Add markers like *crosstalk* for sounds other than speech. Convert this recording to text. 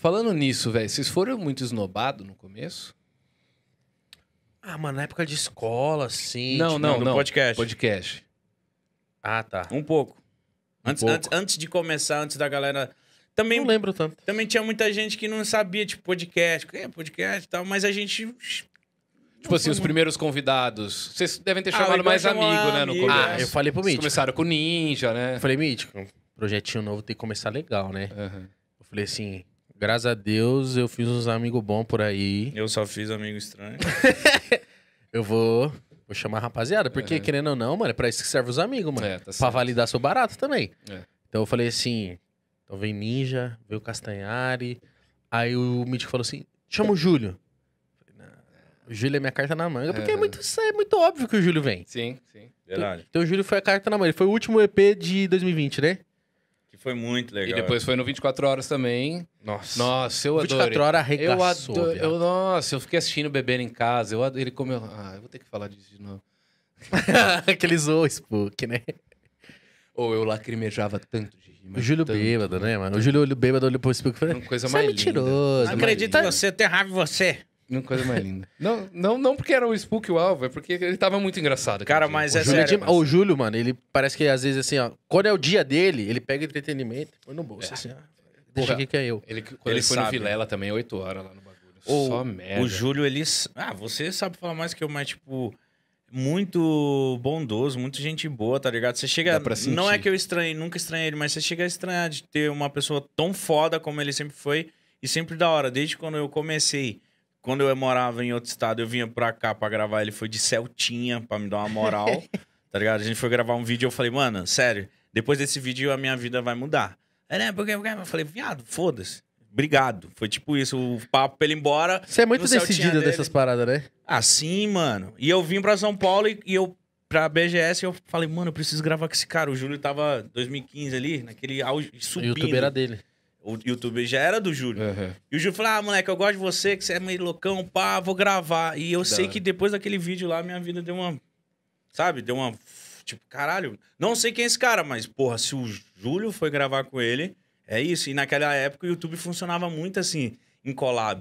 Falando nisso, velho, vocês foram muito esnobados no começo? Ah, mano, na época de escola, sim. Não, tipo, não, no não. Podcast. Podcast. Ah, tá. Um pouco. Um antes, pouco. Antes, antes de começar, antes da galera. Também, não lembro tanto. Também tinha muita gente que não sabia, tipo, podcast. É, podcast e tal, mas a gente. Tipo assim, os primeiros convidados. Vocês devem ter ah, chamado ah, mais amigo, né? Amigo. No começo. Ah, eu falei pro Mítico. Vocês começaram com Ninja, né? Eu falei, Mítico, projetinho novo tem que começar legal, né? Uhum. Eu falei assim, Graças a Deus eu fiz uns amigos bons por aí. Eu só fiz amigo estranho. *laughs* eu vou, vou chamar a rapaziada, porque é. querendo ou não, mano, é pra isso que servem os amigos, mano. É, tá certo. pra validar seu barato também. É. Então eu falei assim: então vem Ninja, veio o Castanhari. Aí o Mítico falou assim: chama o Júlio. O Júlio é minha carta na manga, porque é, é muito, é muito óbvio que o Júlio vem. Sim, sim. Verdade. Então, então o Júlio foi a carta na manga. Ele foi o último EP de 2020, né? Foi muito legal. E depois foi no 24 Horas também. Nossa. Nossa, eu adoro. 24 Horas arregaçou. Eu adoro. nossa, eu fiquei assistindo bebendo em casa. Eu adoro, ele comeu. Ah, eu vou ter que falar disso de novo. Aqueles *laughs* o Spook, né? Ou eu lacrimejava tanto de rir. O Júlio tanto, bêbado, né, mano? O Júlio olhou bêbado, olhou pro Spook e falou: é Coisa mais é mentiroso. Acredita em você, eu tenho raiva em você. Uma coisa mais linda. não, não, não porque era o Spook o alvo, é porque ele tava muito engraçado. Cara, dia. mas o é Júlio sério. É mas... O Júlio, mano, ele parece que às vezes assim, ó. Quando é o dia dele, ele pega entretenimento põe no bolso, é. assim, ó. Deixa aqui que é eu. Ele, quando ele, ele foi sabe. no Vilela também, 8 horas lá no bagulho. O, Só merda. O Júlio, ele. Ah, você sabe falar mais que eu, mas tipo muito bondoso, muito gente boa, tá ligado? Você chega. Não é que eu estranhei, nunca estranhei ele, mas você chega a estranhar de ter uma pessoa tão foda como ele sempre foi e sempre da hora, desde quando eu comecei. Quando eu morava em outro estado, eu vinha pra cá pra gravar. Ele foi de Celtinha pra me dar uma moral. *laughs* tá ligado? A gente foi gravar um vídeo e eu falei, mano, sério, depois desse vídeo a minha vida vai mudar. É, né? Porque, porque... Eu falei, viado, foda-se. Obrigado. Foi tipo isso, o papo pra ele ir embora. Você é muito decidido dessas paradas, né? Assim, mano. E eu vim pra São Paulo e, e eu pra BGS eu falei, mano, eu preciso gravar com esse cara. O Júlio tava 2015 ali, naquele auge, subindo. O YouTube era dele. O YouTube já era do Júlio. Uhum. E o Júlio falou: Ah, moleque, eu gosto de você, que você é meio loucão, pá, vou gravar. E eu sei que depois daquele vídeo lá, minha vida deu uma. Sabe? Deu uma. Tipo, caralho. Não sei quem é esse cara, mas, porra, se o Júlio foi gravar com ele, é isso. E naquela época o YouTube funcionava muito assim, em collab.